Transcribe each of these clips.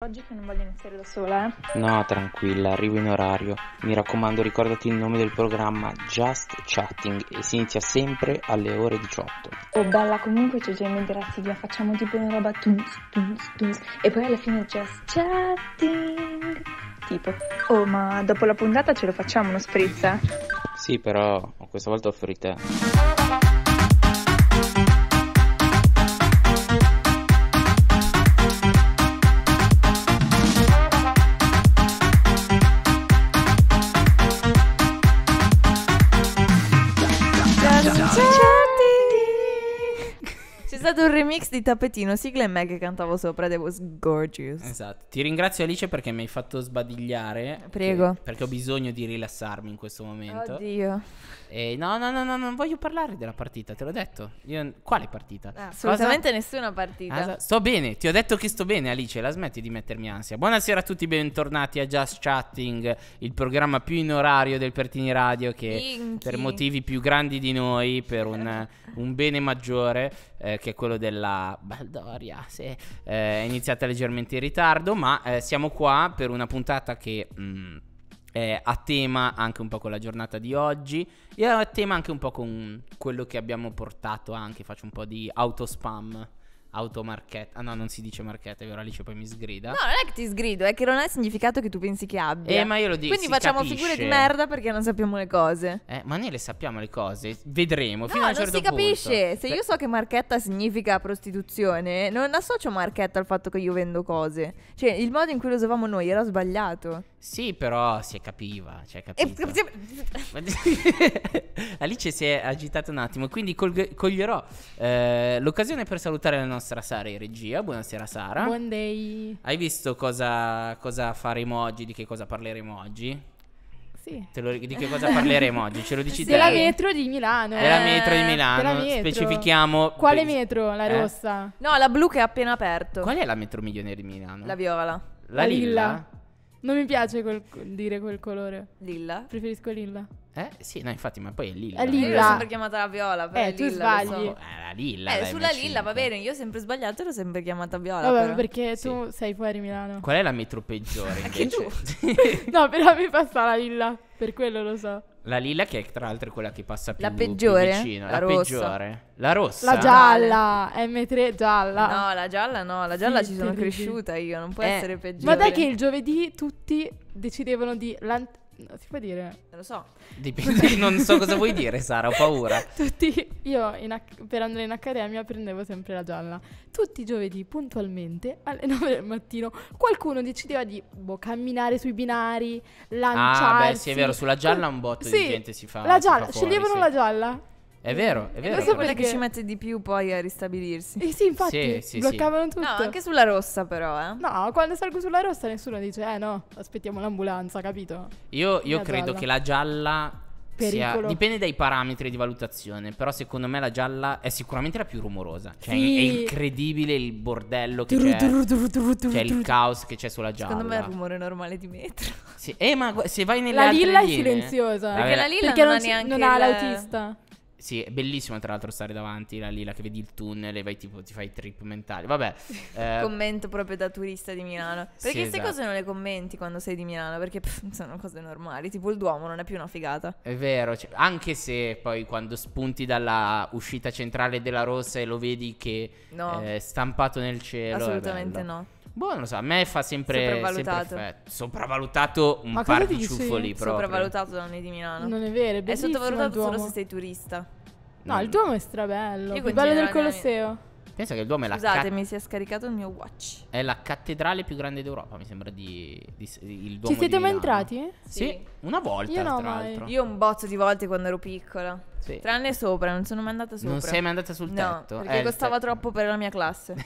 Oggi che non voglio iniziare da sola, eh? No, tranquilla, arrivo in orario. Mi raccomando, ricordati il nome del programma Just Chatting e si inizia sempre alle ore 18. Oh, bella, comunque c'è Jamie della sigla, facciamo tipo una roba tums, tums, tums, e poi alla fine Just Chatting. Tipo, oh, ma dopo la puntata ce lo facciamo uno spritz, eh? Sì, però questa volta offri te. remix di Tappetino, sigla e me che cantavo sopra, that was gorgeous. Esatto. Ti ringrazio Alice perché mi hai fatto sbadigliare. Prego. Che, perché ho bisogno di rilassarmi in questo momento. Oddio. Eh, no, no, no, no, non voglio parlare della partita, te l'ho detto. Io, quale partita? Ah, assolutamente Cosa? nessuna partita. Asa? sto bene, ti ho detto che sto bene, Alice, la smetti di mettermi ansia. Buonasera a tutti, bentornati a Just Chatting, il programma più in orario del Pertini Radio che Inchi. per motivi più grandi di noi, per un, un bene maggiore, eh, che è quello della Baldoria, sì. eh, è iniziata leggermente in ritardo, ma eh, siamo qua per una puntata che... Mh, mm, eh, a tema anche un po' con la giornata di oggi e a tema anche un po' con quello che abbiamo portato anche, faccio un po' di autospam automarchetta. Ah no, non si dice marchetta, che Alice poi mi sgrida. No, non è che ti sgrido, è che non è il significato che tu pensi che abbia. Eh, ma io lo dico. Quindi facciamo capisce. figure di merda perché non sappiamo le cose. Eh, ma noi le sappiamo le cose, vedremo no, fino a un certo punto. non si capisce. Punto. Se cioè io so che marchetta significa prostituzione, non associo marchetta al fatto che io vendo cose. Cioè, il modo in cui lo usavamo noi era sbagliato. Sì, però si è capiva. Cioè, capito. Alice si è agitata un attimo, quindi col- coglierò eh, l'occasione per salutare la nostra Sara in regia. Buonasera Sara. Buon day. Hai visto cosa, cosa faremo oggi, di che cosa parleremo oggi? Lo, di che cosa parleremo oggi? Ce lo dici della te? Della metro di Milano. Eh, della metro di Milano. Metro. Specifichiamo. Quale metro? La eh? rossa? No, la blu che è appena aperto. Qual è la metro migliore di Milano? La viola. La, la lilla. lilla. Non mi piace quel, dire quel colore. Lilla? Preferisco lilla. Eh? Sì, no, infatti, ma poi è lilla. È eh, lilla. l'ho sempre chiamata la viola. Però eh, tu lilla, sbagli. So. Eh, la lilla. Eh, sulla lilla, va bene. Io ho sempre sbagliato e l'ho sempre chiamata viola. Vabbè, però. perché sì. tu sei fuori Milano. Qual è la metro peggiore? Anche tu. no, però mi passa la lilla. Per quello lo so. La lilla che è tra l'altro quella che passa più, la peggiore, più vicino. La, la peggiore. La rossa. La gialla. M3 gialla. No, la gialla no. La gialla sì, ci sono cresciuta io. Non può eh. essere peggiore. Ma dai che il giovedì tutti decidevano di... Lant- si può dire? Non lo so. Dipende, non so cosa vuoi dire, Sara, ho paura. Tutti, io ac- per andare in accademia prendevo sempre la gialla. Tutti i giovedì, puntualmente, alle 9 del mattino, qualcuno decideva di boh, camminare sui binari, lanciare. Ah, beh, sì, è vero, sulla gialla un botto sì, di gente si fa. La gialla, fuori, sceglievano sì. la gialla. È vero, è eh, vero. Questa è quella che ci mette di più poi a ristabilirsi. Eh sì, infatti, sì, sì, bloccavano sì. tutto. No, anche sulla rossa però, eh. No, quando salgo sulla rossa nessuno dice, eh no, aspettiamo l'ambulanza, capito? Io, io credo gialla. che la gialla sia, dipende dai parametri di valutazione, però secondo me la gialla è sicuramente la più rumorosa. Cioè sì. è incredibile il bordello che c'è, c'è il caos che c'è sulla gialla. Secondo me è il rumore normale di metro. Sì. Eh, ma se vai nella La lilla linee, è silenziosa. Eh. Perché la lilla perché non, non, ha neanche non ha l'autista. Sì, è bellissimo tra l'altro stare davanti la lila che vedi il tunnel e vai tipo ti fai trip mentali. Vabbè. Eh... Commento proprio da turista di Milano. Perché sì, queste esatto. cose non le commenti quando sei di Milano, perché pff, sono cose normali, tipo il Duomo non è più una figata. È vero, cioè, anche se poi quando spunti dalla uscita centrale della Rossa e lo vedi che no. Eh, è stampato nel cielo. Assolutamente no. Boh, non lo so, a me fa sempre sopravvalutato. Sempre sopravvalutato un Ma par di ciuffoli sì? proprio. Sopravvalutato da noi di Milano. Non è vero, è È sottovalutato solo se sei turista. No, mm. il Duomo è strabello. Io più bello del Colosseo. Mia... Pensa che il Duomo è la Scusate, mi si è scaricato il mio watch. È la cattedrale più grande d'Europa, mi sembra di, di, di il Duomo Ci siete mai entrati? Sì. sì, una volta Io no, tra l'altro. Io un bozzo di volte quando ero piccola. Sì. Tranne sopra, non sono mai andata sopra. Non sei mai andata sul tetto? perché eh, costava troppo per la mia classe.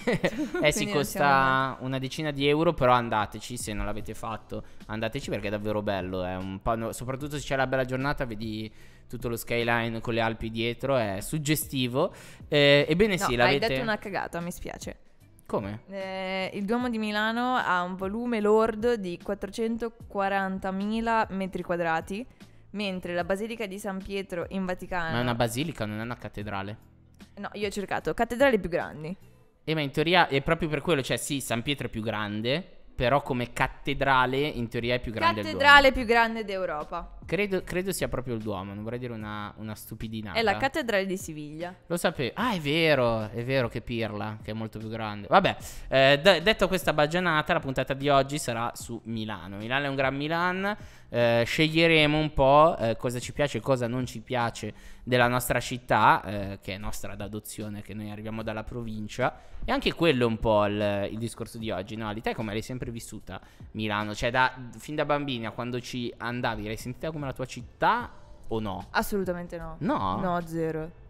eh sì, costa una decina di euro, però andateci se non l'avete fatto. Andateci perché è davvero bello. È pano... soprattutto se c'è la bella giornata, vedi tutto lo skyline con le Alpi dietro, è suggestivo. Eh, ebbene no, sì, l'avete... detto una cagata, mi spiace. Come? Eh, il Duomo di Milano ha un volume lordo di 440.000 metri quadrati mentre la Basilica di San Pietro in Vaticano... Ma è una basilica, non è una cattedrale. No, io ho cercato cattedrali più grandi. E eh, ma in teoria è proprio per quello, cioè sì, San Pietro è più grande, però come cattedrale in teoria è più grande d'Europa. Cattedrale più grande d'Europa. Credo, credo sia proprio il Duomo, non vorrei dire una, una stupidinata. È la cattedrale di Siviglia. Lo sapevo. Ah, è vero, è vero che Pirla, che è molto più grande. Vabbè, eh, d- detto questa baggianata, la puntata di oggi sarà su Milano. Milano è un gran Milan, eh, sceglieremo un po' eh, cosa ci piace e cosa non ci piace della nostra città, eh, che è nostra d'adozione, che noi arriviamo dalla provincia. E anche quello è un po' il, il discorso di oggi, no? L'Italia come l'hai sempre sempre vissuta Milano, cioè da, fin da bambina quando ci andavi l'hai sentita come la tua città o no? Assolutamente no. No? No, zero.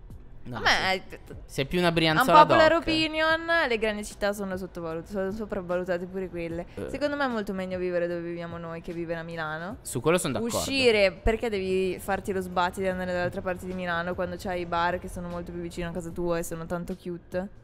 No, Beh, sei più una brianzola Un popular doc. opinion, le grandi città sono sottovalutate, sono sopravvalutate pure quelle. Uh. Secondo me è molto meglio vivere dove viviamo noi che vivere a Milano. Su quello sono d'accordo. Uscire, perché devi farti lo sbatti di andare dall'altra parte di Milano quando c'hai i bar che sono molto più vicino a casa tua e sono tanto cute?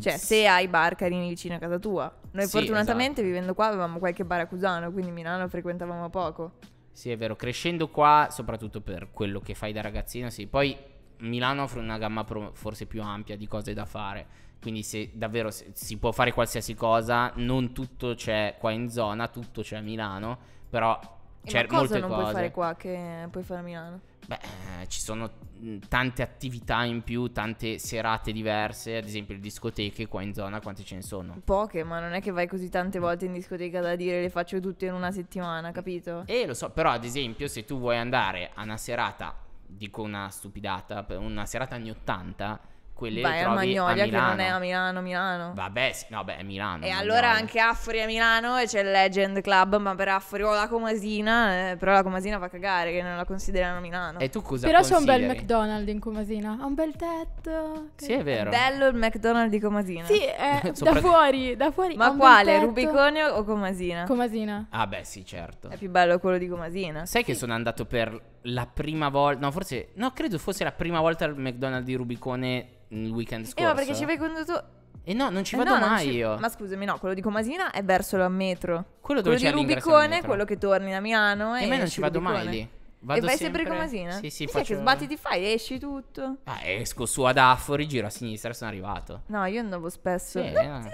Cioè, se hai bar carini vicino a casa tua. Noi sì, esatto. fortunatamente esatto. vivendo qua avevamo qualche baracusano, quindi Milano frequentavamo poco. Sì, è vero, crescendo qua, soprattutto per quello che fai da ragazzino, sì. Poi Milano offre una gamma forse più ampia di cose da fare. Quindi se davvero se, si può fare qualsiasi cosa, non tutto c'è qua in zona, tutto c'è a Milano, però c'è molte cose. cosa non puoi fare qua che puoi fare a Milano? Beh, eh, ci sono mm, tante attività in più, tante serate diverse, ad esempio le discoteche qua in zona, quante ce ne sono? Poche, ma non è che vai così tante mm. volte in discoteca da dire le faccio tutte in una settimana, mm. capito? Eh, lo so, però ad esempio se tu vuoi andare a una serata, dico una stupidata, una serata anni 80 quelle Vai a Magnolia a che non è a Milano, Milano. Vabbè, sì, no, beh, è Milano. E Magnolia. allora anche Affori a Milano e c'è il Legend Club, ma per Affori o la Comasina, eh, però la Comasina fa cagare che non la considerano Milano. E tu cosa Però c'è un bel McDonald's in Comasina, ha un bel tetto. Sì, è vero. È bello il McDonald's di Comasina. Sì, eh, da fuori, da fuori. Ma quale, Rubicone o Comasina? Comasina. Ah beh, sì, certo. È più bello quello di Comasina. Sai sì. che sono andato per la prima volta. No, forse. No, credo fosse la prima volta al McDonald's di Rubicone il weekend scorso. Eh, ma perché ci avevi condotto. E eh, no, non ci eh, vado eh no, mai ci... io. Ma scusami, no, quello di Comasina è verso la metro. Quello, dove quello di Rubicone, quello che torni da Milano. E, e me non ci vado Rubicone. mai lì. Vado e vai sempre, in Comasina? Sì, sì, faccio... che sbatti ti fai, esci tutto. Ah, esco su ad Afori, giro a sinistra, sono arrivato. No, io andavo spesso. Sì, no, no.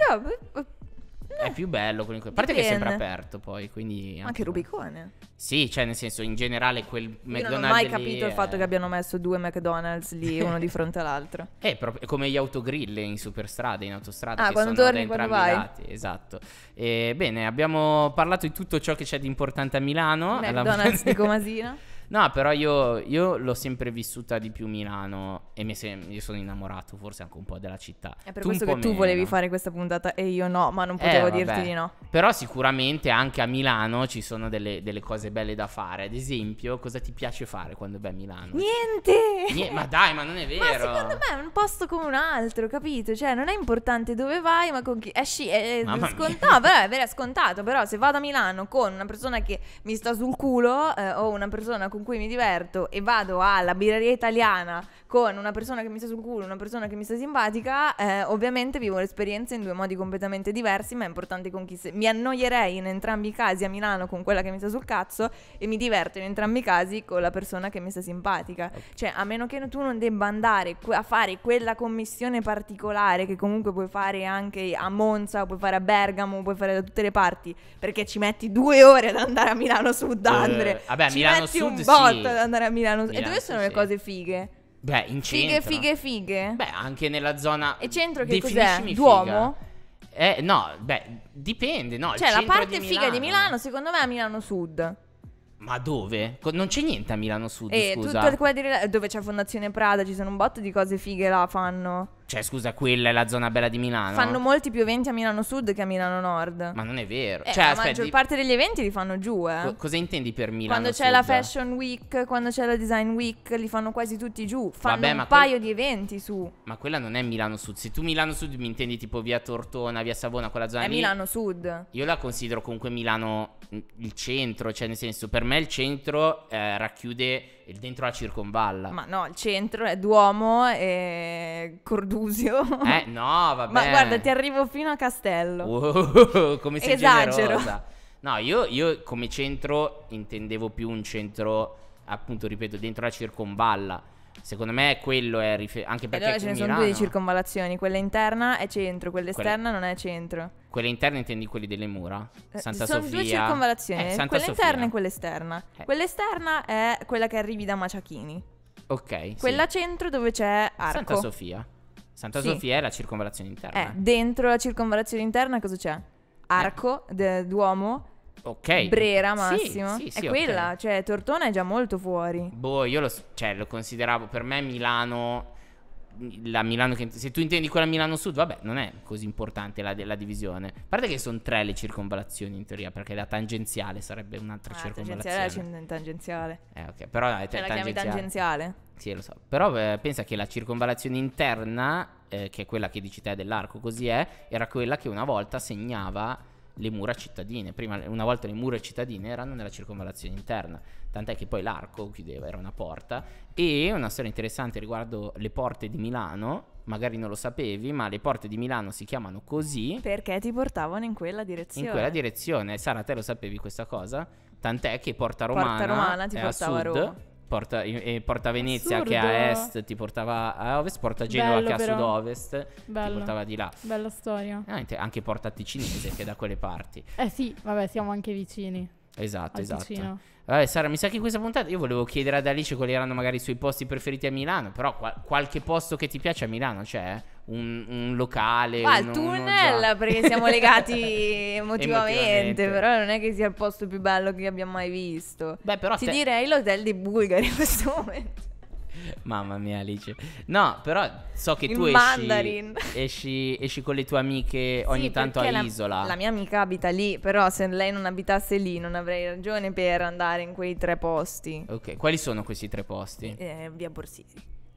no No. È eh, più bello. Con... A parte che è sempre aperto poi, quindi... Anche, anche Rubicone. Sì, cioè nel senso, in generale quel Io McDonald's non ho mai capito è... il fatto che abbiano messo due McDonald's lì, uno di fronte all'altro. È eh, proprio come gli autogrill in superstrada, in autostrada. Ah, quando torni, quando vai. Lati. Esatto. E, eh, bene, abbiamo parlato di tutto ciò che c'è di importante a Milano. McDonald's alla... di Comasina. No, però io, io l'ho sempre vissuta di più Milano e mi sem- io sono innamorato forse anche un po' della città. È per tu questo che tu volevi fare questa puntata e io no, ma non eh, potevo eh, dirti di no. Però sicuramente anche a Milano ci sono delle, delle, cose belle da fare. Ad esempio, cosa ti piace fare quando vai a Milano? Niente! Niente ma dai, ma non è vero. Ma secondo me è un posto come un altro, capito? Cioè, non è importante dove vai, ma con chi... Esci, eh è, è scontato, però è, vero, è scontato. Però se vado a Milano con una persona che mi sta sul culo eh, o una persona con con cui mi diverto e vado alla birreria italiana con una persona che mi sta sul culo, una persona che mi sta simpatica, eh, ovviamente vivo l'esperienza in due modi completamente diversi, ma è importante con chi se... Mi annoierei in entrambi i casi a Milano con quella che mi sta sul cazzo e mi diverto in entrambi i casi con la persona che mi sta simpatica. Cioè, a meno che tu non debba andare a fare quella commissione particolare che comunque puoi fare anche a Monza, puoi fare a Bergamo, puoi fare da tutte le parti, perché ci metti due ore ad andare a Milano Sud, eh, Andre. Eh, vabbè, ci Milano metti Sud un botto sì. ad andare a Milano Sud. Milano e dove sono sì. le cose fighe? Beh, in centro. Fighe, fighe, fighe. Beh, anche nella zona. E centro che cos'è? Duomo? Eh, no, beh, dipende, no. Cioè, la parte di figa di Milano, secondo me, è a Milano Sud. Ma dove? Non c'è niente a Milano Sud, eh, scusa. Tutto quella dove c'è Fondazione Prada, ci sono un botto di cose fighe là, fanno. Cioè, scusa, quella è la zona bella di Milano. Fanno molti più eventi a Milano Sud che a Milano Nord. Ma non è vero. Eh, cioè, la maggior parte degli eventi li fanno giù, eh. Co- cosa intendi per Milano Quando c'è Sud? la Fashion Week, quando c'è la Design Week, li fanno quasi tutti giù. Fanno Vabbè, un paio di eventi su. Ma quella non è Milano Sud. Se tu Milano Sud mi intendi tipo via Tortona, via Savona, quella zona è lì. È Milano Sud. Io la considero comunque Milano mm, il centro, cioè nel senso, per me il centro eh, racchiude dentro la circonvalla. Ma no, il centro è Duomo e Cordusio. Eh, no, vabbè. Ma guarda, ti arrivo fino a Castello. Uh, come sei Esagero. generosa. No, io, io come centro intendevo più un centro, appunto, ripeto, dentro la circonvalla Secondo me quello è rifer- anche perché allora ce ne sono due di circonvallazioni, quella interna è centro, quella esterna quelle... non è centro. Quella interna intendi quelli delle mura? Eh, Santa eh, sono Sofia. Sono due circonvallazioni, eh, quella Sofia. interna e quella esterna. Eh. Quella esterna è quella che arrivi da Maciachini. Ok. Quella sì. centro dove c'è Arco. Santa Sofia. Santa sì. Sofia è la circonvallazione interna. Eh, dentro la circonvallazione interna cosa c'è? Eh. Arco, Duomo, Ok. Brera massimo. Sì, sì, sì, è quella, cioè Tortona è già molto fuori. Boh, io lo, cioè, lo consideravo per me Milano la Milano che, se tu intendi quella Milano Sud, vabbè, non è così importante la, la divisione. A parte che sono tre le circonvallazioni in teoria, perché la tangenziale sarebbe un'altra ah, circonvallazione. Tangenziale, è tangenziale. Eh, ok, però è cioè, tangenziale. La tangenziale. Sì, lo so. Però eh, pensa che la circonvallazione interna, eh, che è quella che dici te dell'arco, così è, era quella che una volta segnava le mura cittadine. Prima, una volta le mura cittadine erano nella circonvallazione interna, tant'è che poi l'arco chiudeva, era una porta. E una storia interessante riguardo le porte di Milano, magari non lo sapevi, ma le porte di Milano si chiamano così. Perché ti portavano in quella direzione? In quella direzione. Sara, te lo sapevi questa cosa? Tant'è che Porta Romana, Porta Romana ti portava a, a Roma porta, e porta Venezia Assurdo. che a est ti portava a ovest, porta Genova Bello, che però. a sud-ovest ti portava di là. Bella storia. Anche porta Ticinese che è da quelle parti. Eh sì, vabbè, siamo anche vicini. Esatto, al esatto. Ticino. Vabbè, Sara, mi sa che in questa puntata io volevo chiedere ad Alice quali erano magari i suoi posti preferiti a Milano, però qual- qualche posto che ti piace a Milano c'è? Un, un locale? Ma il tunnel, già... perché siamo legati emotivamente, però non è che sia il posto più bello che abbiamo mai visto. Beh, però ti te... direi l'hotel di Bulgari in questo momento. Mamma mia, Alice. No, però so che Il tu esci, esci, esci, con le tue amiche ogni sì, tanto all'isola. La, la, mia amica abita lì, però se lei non abitasse lì non avrei ragione per andare in quei tre posti. Ok, quali sono questi tre posti? Eh, via Borsieri.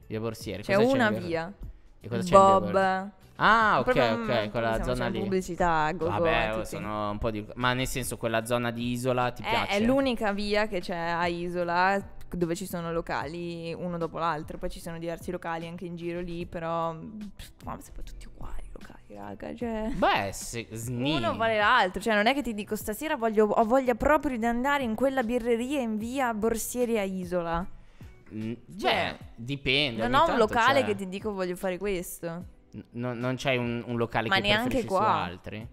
Via Borsieri. C'è cosa una c'è via. E cosa c'è Bob. Ah, ok, ok, mm, quella zona lì. pubblicità, go Vabbè, go, oh, sono un po' di... Ma nel senso, quella zona di isola ti è, piace? È l'unica via che c'è a isola dove ci sono locali uno dopo l'altro, poi ci sono diversi locali anche in giro lì, però ma sono tutti uguali i locali, raga, cioè Beh, sì, uno vale l'altro, cioè non è che ti dico stasera voglio, ho voglia proprio di andare in quella birreria in via Borsieri a Isola. Mm, cioè, dipende. Non ho un locale cioè... che ti dico voglio fare questo. No, non c'hai un, un locale Ma che preferisci qua. su altri?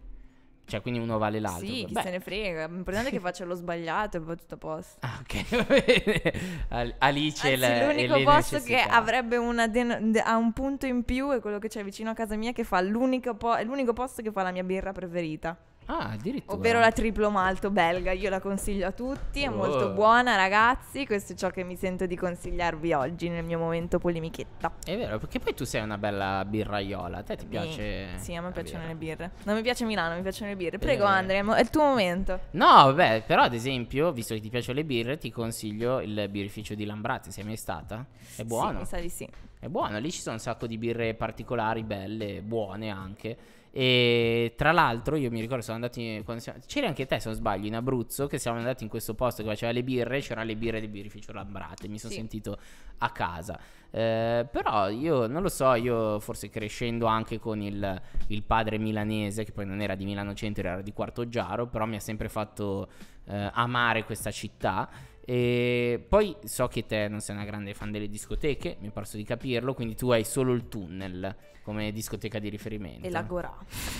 Cioè, quindi uno vale l'altro. Sì, chi Beh. se ne frega. L'importante è che faccia lo sbagliato e va tutto a posto. Ah, ok, va bene. Alice Anzi, è l'unico è posto che avrebbe una den- ha un punto in più è quello che c'è vicino a casa mia che fa l'unico po- è l'unico posto che fa la mia birra preferita. Ah, addirittura. Ovvero la triplo malto belga, io la consiglio a tutti, è oh. molto buona ragazzi, questo è ciò che mi sento di consigliarvi oggi nel mio momento polemichetta. È vero, perché poi tu sei una bella birraiola, a te ti piace... Sì, a me piacciono birra. le birre. Non mi piace Milano, mi piacciono le birre. Prego eh. Andrea, è il tuo momento. No, vabbè, però ad esempio, visto che ti piacciono le birre, ti consiglio il birrificio di Lambrati, sei mai stata? È buono. Sì, mi sa di sì. È buono, lì ci sono un sacco di birre particolari, belle, buone anche. E tra l'altro, io mi ricordo, sono andato. In, siamo, c'eri anche te, se non sbaglio, in Abruzzo, che siamo andati in questo posto che faceva le birre, c'erano le birre del birrificio Lambrate. Mi sono sì. sentito a casa. Eh, però io non lo so, io forse crescendo anche con il, il, padre milanese, che poi non era di Milano Centro, era di Quarto Giaro, però mi ha sempre fatto eh, amare questa città. E poi so che te non sei una grande fan delle discoteche, mi è parso di capirlo, quindi tu hai solo il tunnel come discoteca di riferimento. E l'Agorà.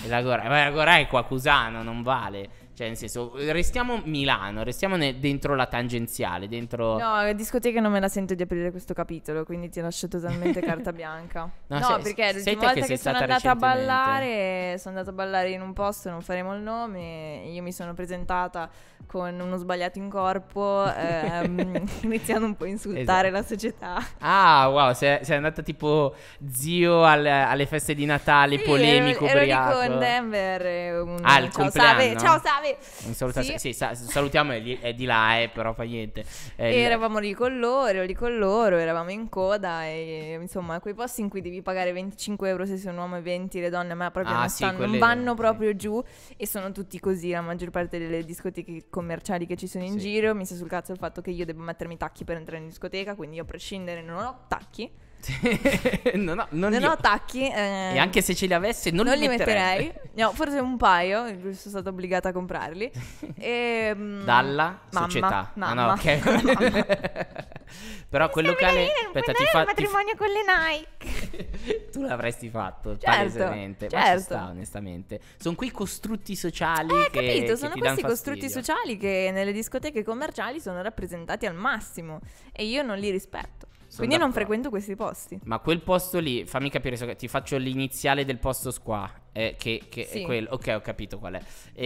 E l'Agorà, ma l'Agorà è qua Cusano, non vale. Cioè, nel senso, restiamo Milano, restiamo ne- dentro la tangenziale, dentro... No, discoteca non me la sento di aprire questo capitolo, quindi ti lascio totalmente carta bianca. No, no sei, perché l'ultima volta che, che sono andata a ballare, sono andata a ballare in un posto, non faremo il nome, io mi sono presentata con uno sbagliato in corpo, ehm, iniziando un po' a insultare esatto. la società. Ah, wow, sei, sei andata tipo zio al, alle feste di Natale, sì, polemico, ero, ero ubriaco. con Denver. Eh, un... Ah, il ciao, compleanno. Save, ciao Save, un saluto sì. a, sì, sa, salutiamo, è di, è di là, eh, però fa niente. eravamo di con loro, ero lì con loro, eravamo in coda e insomma quei posti in cui devi pagare 25 euro se sei un uomo e 20 le donne, ma proprio ah, non, sì, stanno, quelle... non vanno proprio giù e sono tutti così, la maggior parte delle discoteche commerciali che ci sono in sì. giro, mi sta sul cazzo il fatto che io debba mettermi tacchi per entrare in discoteca, quindi io a prescindere non ho tacchi. non ho, non non ho tacchi. Eh, e anche se ce li avessi, non, non li, metterei. metterei. No, forse un paio, sono stata obbligata a comprarli. E, ehm, Dalla mamma, società. Mamma. Ah, no, ok. Però quel locale. Aspetta, ti fa. Il matrimonio ti... con le Nike. tu l'avresti fatto, certo, palesemente. Certo. Ma sta, onestamente. Sono quei costrutti sociali. Eh, che, capito, che sono questi costrutti sociali che nelle discoteche commerciali sono rappresentati al massimo. E io non li rispetto. Quindi d'accordo. non frequento questi posti. Ma quel posto lì, fammi capire, so, ti faccio l'iniziale del posto qua. Eh, che, che sì. è quello. Ok, ho capito qual è. E,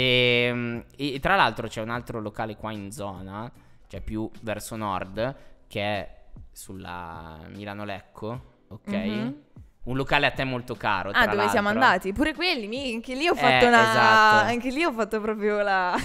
ehm, e, tra l'altro c'è un altro locale qua in zona, cioè più verso nord, che è sulla Milano Lecco, ok? Mm-hmm. Un locale a te molto caro. ah, dove l'altro. siamo andati? Pure quelli, mi, anche lì ho eh, fatto eh, una. Esatto. Anche lì ho fatto proprio la.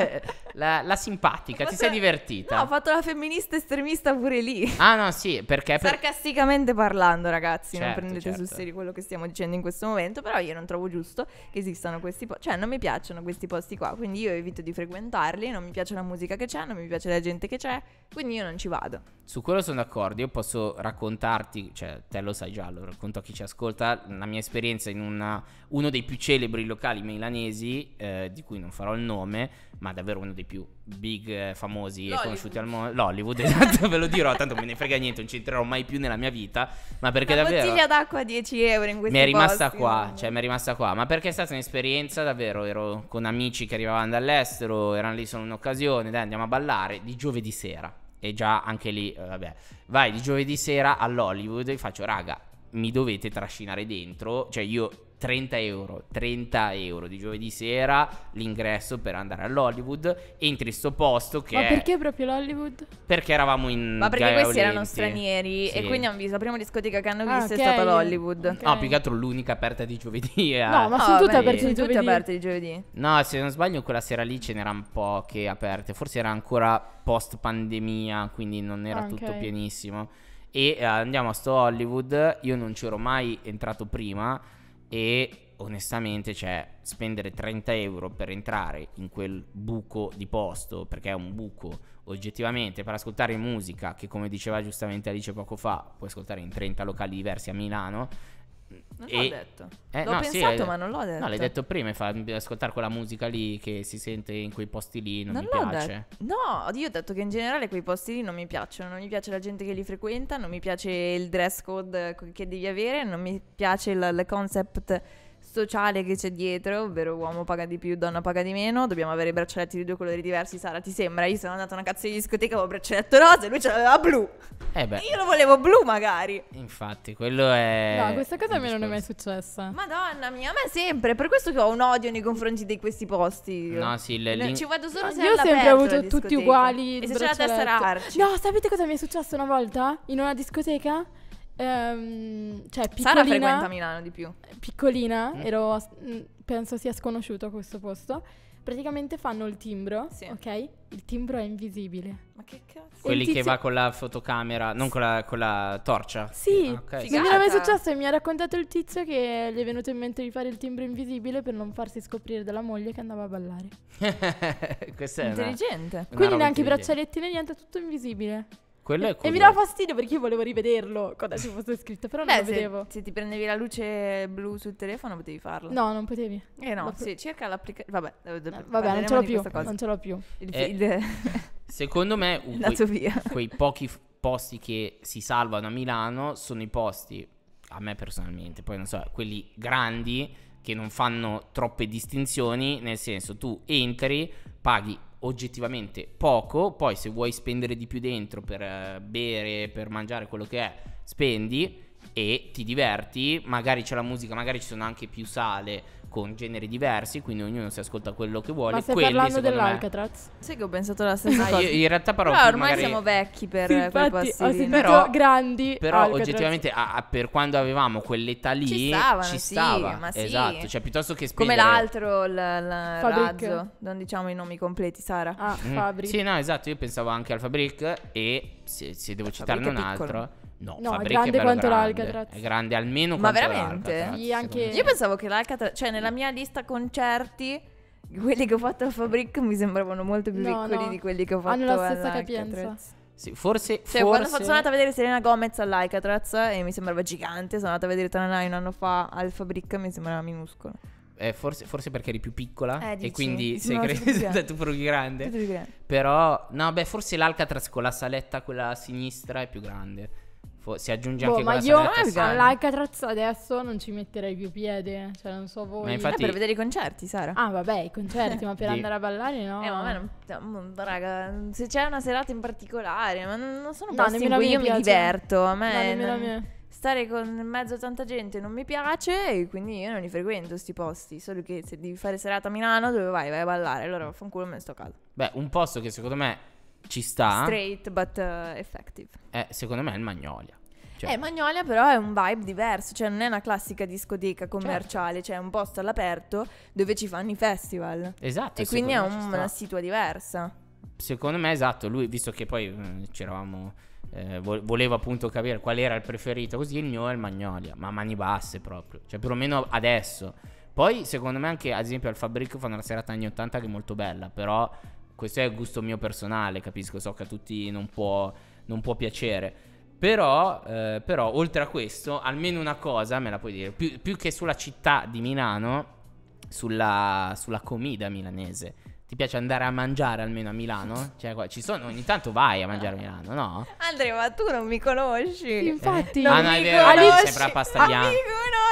la, la simpatica, fatto... ti sei divertita. No, ho fatto la femminista estremista pure lì. Ah, no, sì, perché. Per... Sarcasticamente parlando, ragazzi, certo, non prendete certo. sul serio quello che stiamo dicendo in questo momento. Però io non trovo giusto che esistano questi posti. Cioè, non mi piacciono questi posti qua. Quindi io evito di frequentarli. Non mi piace la musica che c'è, non mi piace la gente che c'è. Quindi io non ci vado. Su quello sono d'accordo, io posso raccontarti, cioè te lo sai già, lo racconto a chi ci ascolta, la mia esperienza in una, uno dei più celebri locali milanesi, eh, di cui non farò il nome, ma davvero uno dei più big, eh, famosi L'Hollywood. e conosciuti al mondo, l'Hollywood, esatto, ve lo dirò, tanto me ne frega niente, non ci entrerò mai più nella mia vita, ma perché una davvero... Una bottiglia d'acqua a 10 euro in questo Mi è rimasta posti, qua, quindi. cioè mi è rimasta qua, ma perché è stata un'esperienza davvero, ero con amici che arrivavano dall'estero, erano lì solo un'occasione, dai andiamo a ballare, di giovedì sera e già anche lì, eh, vabbè. Vai di giovedì sera all'Hollywood e faccio, raga, mi dovete trascinare dentro. Cioè io 30 euro, 30 euro di giovedì sera l'ingresso per andare all'Hollywood. Entri in sto posto che. Ma perché proprio l'Hollywood? Perché eravamo in. Ma perché Gaia questi Olenti. erano stranieri sì. e quindi hanno visto la prima discoteca che hanno ah, visto okay. è stata l'Hollywood. Okay. No, più che altro l'unica aperta di giovedì. È... No, ma no, sono ah, tutte, aperte, di tutte aperte di giovedì. No, se non sbaglio, quella sera lì ce n'erano poche aperte. Forse era ancora post pandemia, quindi non era ah, okay. tutto pienissimo. E uh, andiamo a sto Hollywood. Io non c'ero mai entrato prima e onestamente cioè spendere 30 euro per entrare in quel buco di posto perché è un buco oggettivamente per ascoltare musica che come diceva giustamente Alice poco fa puoi ascoltare in 30 locali diversi a Milano non mm. l'ho detto. Eh, l'ho no, pensato, sì, ma non l'ho detto. No, l'hai detto prima. Fa ascoltare quella musica lì che si sente in quei posti lì. Non, non mi piace. De- no, io ho detto che in generale quei posti lì non mi piacciono. Non mi piace la gente che li frequenta. Non mi piace il dress code che devi avere. Non mi piace il, il concept sociale che c'è dietro, ovvero uomo paga di più, donna paga di meno, dobbiamo avere braccialetti di due colori diversi, Sara ti sembra? Io sono andata a una cazzo di discoteca, avevo braccialetto rosa e lui ce l'aveva blu. Eh beh. Io lo volevo blu magari. Infatti, quello è... No, questa cosa a me non è mai successa. Madonna mia, a me sempre, per questo che ho un odio nei confronti di questi posti. No, sì, le link... Ci vado solo no, ah, se Io ho sempre avuto tutti uguali E se c'è la tessera arci. No, sapete cosa mi è successo una volta? In una discoteca? Um, cioè, piccolina, Sara frequenta Milano di più. Piccolina, mm. ero, mm, penso sia sconosciuto questo posto. Praticamente fanno il timbro, sì. ok? Il timbro è invisibile. Ma che cazzo? Quelli tizio... che va con la fotocamera, non con la, con la torcia. Sì, okay. non era mai successo e mi ha raccontato il tizio che gli è venuto in mente di fare il timbro invisibile per non farsi scoprire dalla moglie che andava a ballare. Questo è intelligente. Una, una Quindi neanche i braccialetti né niente, tutto invisibile. Quello è e mi dava fastidio perché io volevo rivederlo cosa ci fosse scritto, però non Beh, lo se, vedevo. Se, ti prendevi la luce blu sul telefono potevi farlo. No, non potevi. Eh no, sì, cerca l'applicazione. Vabbè, no, eh, vabbè non ce l'ho più, non ce l'ho più. Il, eh, il... Secondo me uh, quei, quei pochi posti che si salvano a Milano sono i posti, a me personalmente, poi non so, quelli grandi che non fanno troppe distinzioni, nel senso tu entri, paghi oggettivamente poco, poi se vuoi spendere di più dentro per eh, bere, per mangiare quello che è, spendi e ti diverti, magari c'è la musica, magari ci sono anche più sale con generi diversi, quindi ognuno si ascolta quello che vuole. Ma stai Quelli, parlando dell'Alcatraz? Me... Sai che ho pensato la ah, stessa cosa. Io, in realtà però... però ormai magari... siamo vecchi per sì, infatti, ho però, grandi Però Alcatraz. oggettivamente a, a, per quando avevamo quell'età lì ci, stavano, ci sì, stava. Ma sì. Esatto, cioè piuttosto che spingere... Come l'altro, l, l razzo, non diciamo i nomi completi, Sara. Ah, mm. Fabric. Sì, no, esatto, io pensavo anche al Fabric e se, se devo citarne un altro... No, no è grande è quanto grande. l'Alcatraz. È grande almeno Ma quanto veramente? Ma anche... Io pensavo che l'Alcatraz, cioè nella mia lista concerti, quelli che ho fatto al Fabric mi sembravano molto più no, piccoli no. di quelli che ho fatto Hanno la stessa capienza. Sì, forse, cioè, forse... quando sono andata a vedere Serena Gomez all'Alcatraz e mi sembrava gigante, sono andata a vedere Tananai un anno fa al Fabric e mi sembrava minuscolo. Eh, forse, forse, perché eri più piccola eh, dici, e quindi sei no, cresciuta tu più grande. Però, no, beh, forse l'Alcatraz con la saletta, quella a sinistra, è più grande si aggiunge boh, anche ma io l'Alcatraz adesso non ci metterei più piede cioè non so voi ma eh, infatti eh, per vedere i concerti Sara ah vabbè i concerti ma per andare a ballare no eh ma me non, cioè, mm, raga se c'è una serata in particolare ma non, non sono no, in cui io mi diverto a me no, stare con in mezzo a tanta gente non mi piace e quindi io non li frequento questi posti solo che se devi fare serata a Milano dove vai? vai a ballare allora vaffanculo me ne sto a casa beh un posto che secondo me ci sta straight but uh, effective eh, secondo me è il Magnolia cioè. Eh, Magnolia però è un vibe diverso, cioè non è una classica discoteca certo. commerciale, certo. cioè è un posto all'aperto dove ci fanno i festival. Esatto. E quindi è un, una situa diversa. Secondo me esatto, lui visto che poi mh, mm, c'eravamo... Eh, volevo appunto capire qual era il preferito, così il mio è il Magnolia, ma a mani basse proprio, cioè perlomeno adesso. Poi secondo me anche ad esempio al Fabrico fanno la serata anni 80 che è molto bella, però questo è il gusto mio personale, capisco, so che a tutti non può, non può piacere. Però, eh, però, oltre a questo, almeno una cosa me la puoi dire, più, più che sulla città di Milano, sulla, sulla comida milanese. Ti piace andare a mangiare almeno a Milano? Cioè, qua, ci sono, ogni tanto vai a mangiare a Milano, no? Andrea, ma tu non mi conosci. Infatti, eh? non ah, no, mi è vero, conosci. sembra pasta bianca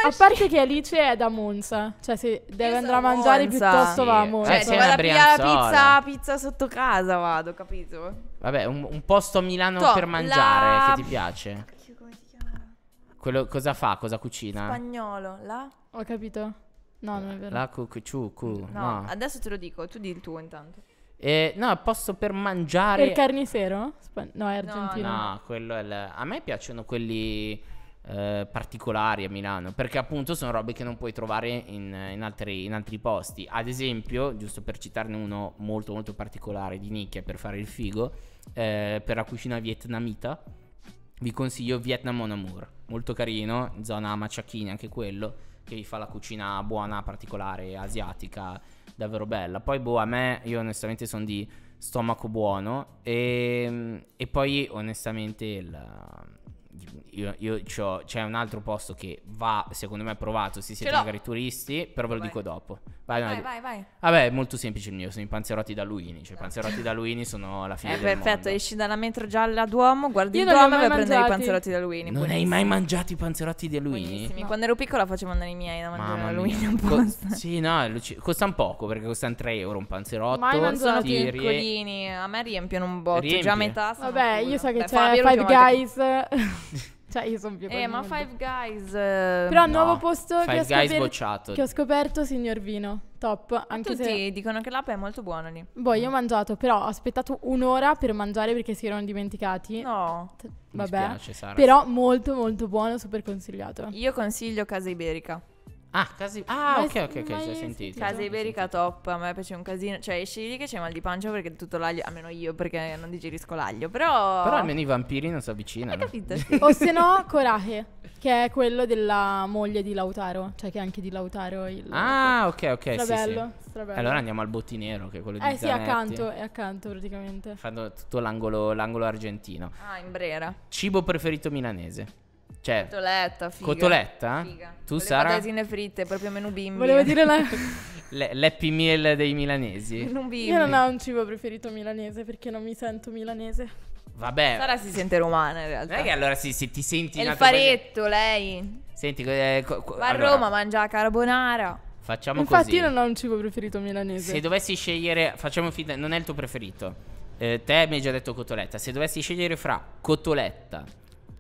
a parte che Alice è da Monza, cioè se deve andare a mangiare Monza. piuttosto Sì. va a cioè, Monza. Cioè, Eh, c'è vado a cioè, pigliare la pizza, pizza sotto casa, vado, capito? Vabbè, un, un posto a Milano Toh, per mangiare la- che ti piace. Quello cosa fa? Cosa cucina? Spagnolo, la? Ho capito. No, non è vero. La cu- cu- No, no. adesso te lo dico, tu di il tuo intanto. Eh, no, posto per mangiare. Il carnisero? Spa- No, è argentino. No, quello è. il- A me piacciono quelli eh, particolari a Milano, perché appunto sono robe che non puoi trovare in, in, altri, in, altri, posti. Ad esempio, giusto per citarne uno molto molto particolare di nicchia per fare il figo, eh, per la cucina vietnamita vi consiglio Vietnam On Amour, molto carino, zona Maciachini anche quello, che vi fa la cucina buona, particolare, asiatica, davvero bella. Poi boh, a me, io onestamente sono di stomaco buono e, ehm, e poi onestamente il io, io c'è un altro posto che va, secondo me, provato. Se siete magari turisti, però ve lo vai. dico dopo. Vai, vai, vai, Vabbè, è molto semplice il mio. Sono i panzerotti da Luini. Cioè, i panzerotti da Luini sono la fine eh, perfetto. Mondo. Esci dalla metro gialla a Duomo, guardi io il Duomo e prendi i panzerotti da Luini. Non Buonissimo. hai mai mangiato i panzerotti da Luini? No. Quando ero piccola facevo andare i miei da mangiare a Luini un po'. Co- sì, no, luci- costano poco perché costano 3 euro un panzerotto. Ma non sono piccolini. A me riempiono un botto. Riempie. Già metà. Vabbè, io so che c'è Five Guys. Cioè, io sono più Eh, ma Five Guys. Però eh, no, nuovo posto che ho, Five Guys bocciato. che ho scoperto, signor Vino. Top. Anche Tutti se. dicono che l'app è molto buona lì. Boh, io ho mangiato, però ho aspettato un'ora per mangiare perché si erano dimenticati. No, T- Mi Vabbè. spiace, Sara. Però molto molto buono, super consigliato. io consiglio Casa Iberica. Ah, casi... ah ok, ok, ok, ci hai sentito. Casa esatto, Iberica top, a me piace un casino. Cioè, esci lì che c'è mal di pancia perché tutto l'aglio, almeno io perché non digerisco l'aglio, però... Però almeno i vampiri non si avvicinano. Hai capito? o se no, Corache, che è quello della moglie di Lautaro, cioè che è anche di Lautaro il... Ah, ok, ok, strabello, sì, sì. Strabello. Allora andiamo al bottinero, che è quello di Eh Zanetti. sì, accanto, è accanto praticamente. Fanno tutto l'angolo, l'angolo argentino. Ah, in brera. Cibo preferito milanese. Cioè, cotoletta, figa. Cotoletta? Figa. Tu Con Sara? patatine fritte, proprio menù bimbi. Volevo dire la... l'happy meal dei milanesi. Menù bimbi. Io non ho un cibo preferito milanese perché non mi sento milanese. Vabbè. Sara si sente romana in realtà. Non è che allora si, si, ti senti... È il faretto, paese. lei. Senti, eh, co- co- Va a Roma, mangia carbonara. Facciamo Infatti così. Infatti io non ho un cibo preferito milanese. Se dovessi scegliere... Facciamo finta... Non è il tuo preferito. Eh, te mi hai già detto cotoletta. Se dovessi scegliere fra cotoletta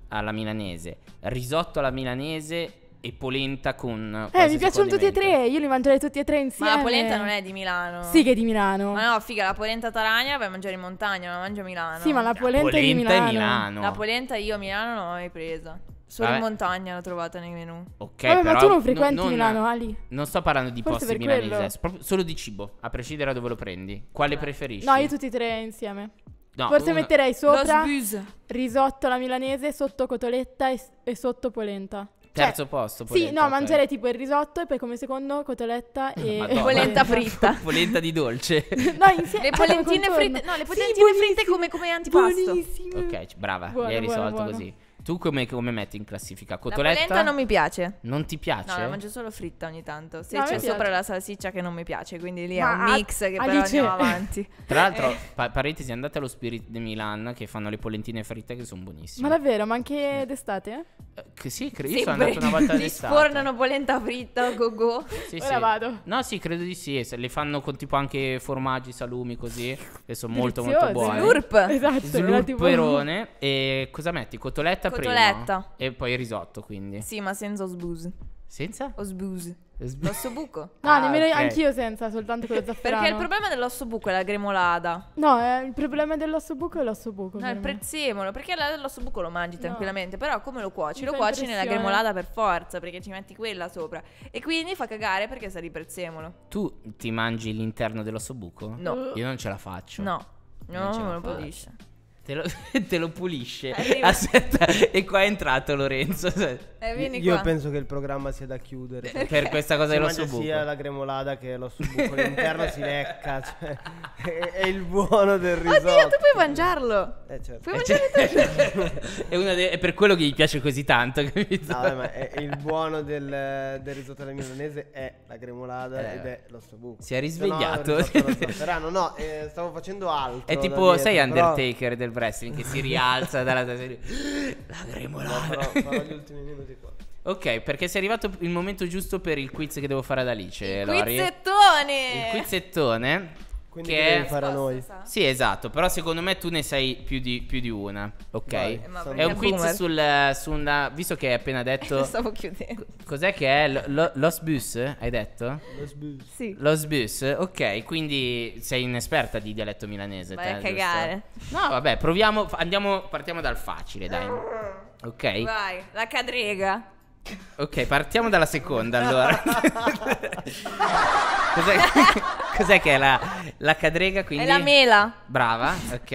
alla milanese, risotto alla milanese e polenta con... Eh, mi piacciono tutti e tre, io li mangerei tutti e tre insieme. Ma la polenta non è di Milano. Sì che è di Milano. Ma no, figa, la polenta taragna la vai a mangiare in montagna, la mangio a Milano. Sì, ma la polenta, la polenta è di Milano. È Milano. La polenta io a Milano non l'ho mai presa. Solo Vabbè. in montagna l'ho trovata nei menu. Ok, Vabbè, però ma tu non frequenti non, Milano, Ali. Non sto parlando di Forse posti milanesi, eh, solo di cibo, a prescindere da dove lo prendi. Quale Vabbè. preferisci? No, io tutti e tre insieme. No, Forse una... metterei sopra risotto alla milanese, sotto cotoletta e, e sotto polenta. Cioè, Terzo cioè, posto. Polenta, sì, no, okay. mangerei tipo il risotto e poi come secondo cotoletta e Madonna, polenta fritta. polenta di dolce. no, insieme. Le ah, polentine fritte, no, le polentine sì, fritte come, come antipasto. Buonissimo. Ok, brava, buono, hai risolto buono, buono. così. Tu come, come metti in classifica? Cotoletta? La polenta non mi piace. Non ti piace? No, la mangio solo fritta ogni tanto. Se no, c'è sopra la salsiccia che non mi piace, quindi lì Ma è un mix che però andiamo avanti. Tra l'altro, pa- parentesi, andate allo Spirit di Milan che fanno le polentine fritte che sono buonissime. Ma davvero? Ma anche sì. d'estate? Eh, che sì, credo. Io sono andato una volta d'estate. Sfornano polenta fritta, go go. Sì, Ora sì. vado. No, sì, credo di sì. Le fanno con tipo anche formaggi, salumi così, che sono molto molto buone. Slurp. Esatto. Slurperone. Tipo... E cosa metti? Cotoletta? cotoletta. Primo. E poi risotto, quindi. Sì, ma senza osbuse. Senza? Osbuse. Sb- L'osso buco? No, ah, nemmeno okay. anch'io senza, soltanto quello zafferano. Perché il problema dell'osso buco è la gremolada. No, eh, il problema dell'osso buco è l'osso buco. No, il prezzemolo, perché l'osso buco lo mangi tranquillamente, no. però come lo cuoci? Mi lo cuoci nella gremolada per forza, perché ci metti quella sopra. E quindi fa cagare perché sa di prezzemolo. Tu ti mangi l'interno dell'osso buco? No. Io non ce la faccio. No, no non, non lo pulisce. Te lo, te lo, pulisce. Arriva. Aspetta, e qua è entrato Lorenzo. Eh, Io qua. penso che il programma sia da chiudere. Perché? Per questa cosa dello subuco. sia la gremolata che lo subuco l'interno si lecca. Cioè, è, è, il buono del risotto. Oddio, tu puoi mangiarlo. Eh, certo. Puoi mangiare tutto. è, de- è, per quello che gli piace così tanto, capito? No, ma è, è il buono del, del, risotto alla milanese è la gremolata eh, ed è lo subuco. Si è risvegliato. No, no, eh, stavo facendo altro. È tipo, dietro, sei Undertaker però... del Wrestling che si rialza dalla serie. La gremolata. farò, farò gli ultimi minuti qua. Ok, perché si è arrivato il momento giusto per il quiz che devo fare ad Alice. Il Lori. quizzettone! Il quizzettone quindi che devi fare a noi. Sì, esatto, però secondo me tu ne sai più di, più di una, ok? Vai, eh, è un quiz sul, su una... Visto che hai appena detto... Lo stavo chiudendo. Cos'è che è? Lo, lo, los bus, hai detto? Los bus. Sì. Los bus, ok, quindi sei inesperta di dialetto milanese. Vai te, a cagare. No, vabbè, proviamo, andiamo, partiamo dal facile, dai. Ok? Vai, la cadrega. Ok, partiamo dalla seconda allora. Cos'è? Cos'è che è la, la cadrega? Quindi... È la mela. Brava, ok.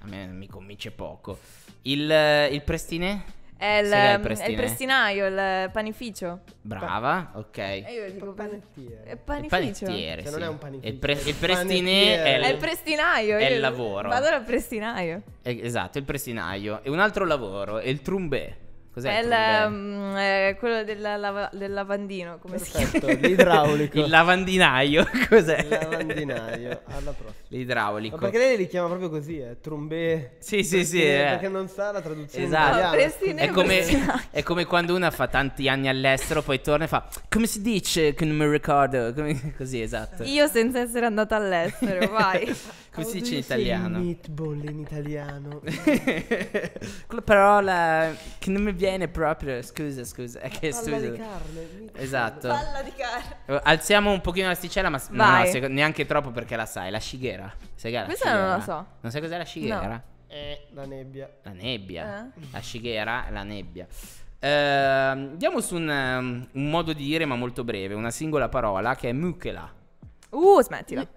A me mi convince poco. Il, il prestine? È il, prestine? è il prestinaio, il panificio. Brava, ok. E eh, io dico panettiere. panificio. panettiere. Cioè, sì. non è un panificio. Il, pre- il prestine è il, è il prestinaio. È il lavoro. Vado al prestinaio. Eh, esatto, il prestinaio. E un altro lavoro è il trumbè. Cos'è? Il, um, eh, quello della lava, del lavandino, come Perfetto, si chiama? l'idraulico. Il lavandinaio, cos'è? Il lavandinaio, alla prossima. L'idraulico. Ma perché lei li chiama proprio così, eh? Trombe. Sì, sì, sì. Eh. Perché eh. non sa la traduzione esatto. No, è, come, è, come, quando una fa tanti anni all'estero, poi torna e fa, come si dice che non mi ricordo? Come, così, esatto. Io senza essere andata all'estero, vai. Come si dice in italiano? Meatball in italiano. Quella parola che non mi viene proprio. Scusa, scusa. È che palla di carne. Esatto. Palla di carne. Oh, alziamo un pochino l'asticella, ma no, no, neanche troppo perché la sai. La scighera. Sai che è la Questa scighera? non la so. Non sai cos'è la scighera? No. Eh, la nebbia. La nebbia. Eh. La scighera, la nebbia. Eh, andiamo su un, um, un modo di dire, ma molto breve. Una singola parola che è mukela. Uh, smettila.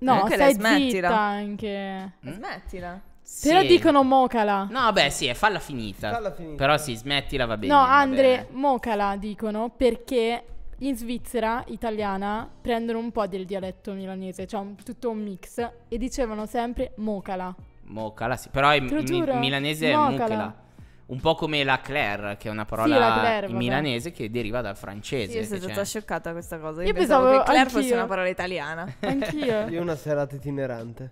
No, eh, stai smettila. anche. Mm? Smettila. Sì. Però dicono mocala. No, beh, sì, è falla finita. Falla finita. Però sì, smettila, va bene. No, Andre, mocala dicono perché in Svizzera italiana prendono un po' del dialetto milanese, cioè tutto un mix, e dicevano sempre mocala. Mocala, sì, però in, mi- milanese è mocala. Un po' come la Claire, che è una parola sì, Claire, in milanese che deriva dal francese. Io sono stata scioccata questa cosa. Io, Io pensavo, pensavo, che Claire anch'io. fosse una parola italiana. Anch'io. Io una serata itinerante.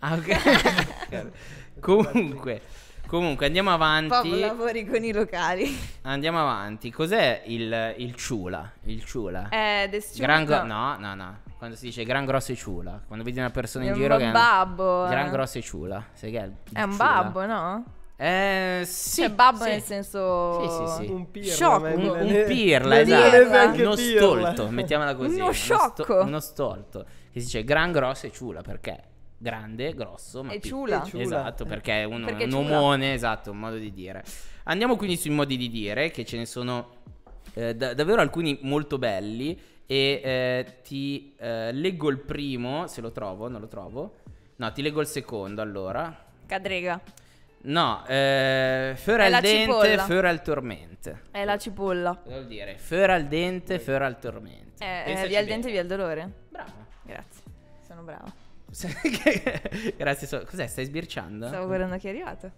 Ah, ok. comunque, comunque, andiamo avanti. Poi lavori con i locali. Andiamo avanti. Cos'è il, il ciula? Il ciula. Eh, gran go- no, no, no. Quando si dice gran grosso e ciula. Quando vedi una persona è in giro che... è un babbo. Gran eh. grosso e ciula. È, il, è un ciula. babbo, no? Eh, sì, cioè, babbo sì. nel senso sì, sì, sì. un pirla, sciocco, un, un pirla, esatto. uno stolto, mettiamola così, uno sciocco, uno, sto, uno stolto che si dice gran, grosso e ciula perché grande, grosso, ma e ciula. Più, esatto, perché è un, perché un omone, esatto, un modo di dire. Andiamo quindi sui modi di dire che ce ne sono eh, da- davvero alcuni molto belli e eh, ti eh, leggo il primo, se lo trovo, non lo trovo. No, ti leggo il secondo allora. Cadrega. No, eh, fiore al dente, cipolla. fiore al tormento. È la cipolla. Cosa vuol dire? Fiore al dente, fiore al tormento. È, eh, eh, via il dente, via il dolore. Bravo. Grazie, sono brava. Grazie, so- cos'è? Stai sbirciando? Stavo guardando chi è arrivato.